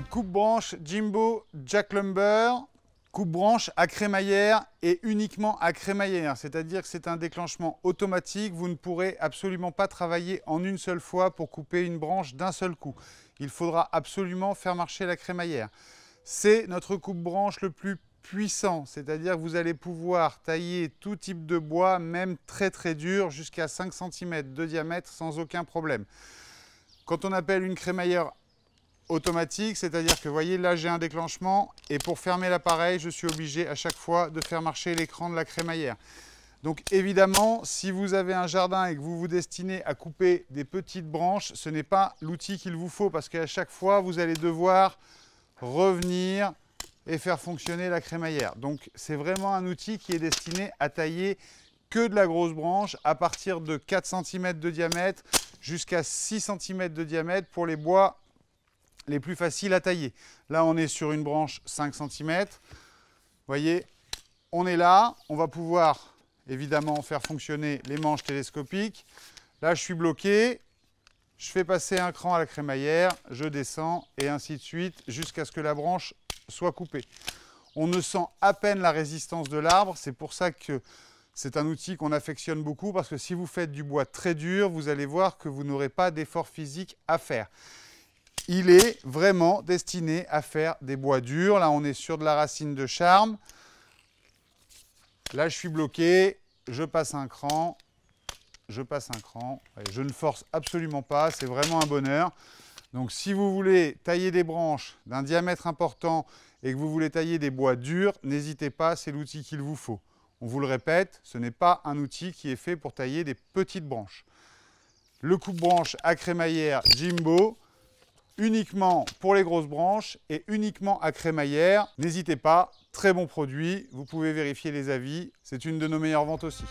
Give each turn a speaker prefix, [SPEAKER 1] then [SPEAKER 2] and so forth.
[SPEAKER 1] coupe-branche Jimbo Jack Lumber, coupe-branche à crémaillère et uniquement à crémaillère, c'est-à-dire que c'est un déclenchement automatique, vous ne pourrez absolument pas travailler en une seule fois pour couper une branche d'un seul coup. Il faudra absolument faire marcher la crémaillère. C'est notre coupe-branche le plus puissant, c'est-à-dire que vous allez pouvoir tailler tout type de bois, même très très dur, jusqu'à 5 cm de diamètre sans aucun problème. Quand on appelle une crémaillère automatique, c'est-à-dire que vous voyez là j'ai un déclenchement et pour fermer l'appareil je suis obligé à chaque fois de faire marcher l'écran de la crémaillère. Donc évidemment, si vous avez un jardin et que vous vous destinez à couper des petites branches, ce n'est pas l'outil qu'il vous faut parce qu'à chaque fois, vous allez devoir revenir et faire fonctionner la crémaillère. Donc c'est vraiment un outil qui est destiné à tailler que de la grosse branche à partir de 4 cm de diamètre jusqu'à 6 cm de diamètre pour les bois les plus faciles à tailler. Là, on est sur une branche 5 cm. Vous voyez, on est là. On va pouvoir, évidemment, faire fonctionner les manches télescopiques. Là, je suis bloqué. Je fais passer un cran à la crémaillère. Je descends et ainsi de suite jusqu'à ce que la branche soit coupée. On ne sent à peine la résistance de l'arbre. C'est pour ça que c'est un outil qu'on affectionne beaucoup parce que si vous faites du bois très dur, vous allez voir que vous n'aurez pas d'effort physique à faire. Il est vraiment destiné à faire des bois durs. Là, on est sur de la racine de charme. Là, je suis bloqué. Je passe un cran. Je passe un cran. Je ne force absolument pas. C'est vraiment un bonheur. Donc si vous voulez tailler des branches d'un diamètre important et que vous voulez tailler des bois durs, n'hésitez pas, c'est l'outil qu'il vous faut. On vous le répète, ce n'est pas un outil qui est fait pour tailler des petites branches. Le coupe-branche à crémaillère Jimbo, uniquement pour les grosses branches et uniquement à crémaillère. N'hésitez pas, très bon produit, vous pouvez vérifier les avis, c'est une de nos meilleures ventes aussi.